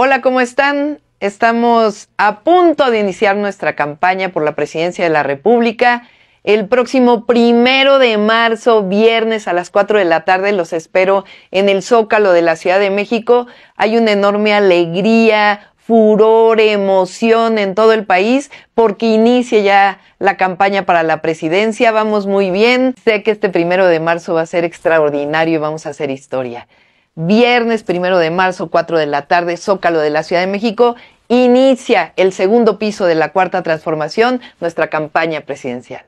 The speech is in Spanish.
Hola, ¿cómo están? Estamos a punto de iniciar nuestra campaña por la presidencia de la República. El próximo primero de marzo, viernes a las 4 de la tarde, los espero en el Zócalo de la Ciudad de México. Hay una enorme alegría, furor, emoción en todo el país porque inicia ya la campaña para la presidencia. Vamos muy bien. Sé que este primero de marzo va a ser extraordinario y vamos a hacer historia viernes primero de marzo, 4 de la tarde, Zócalo de la Ciudad de México. Inicia el segundo piso de la cuarta transformación, nuestra campaña presidencial.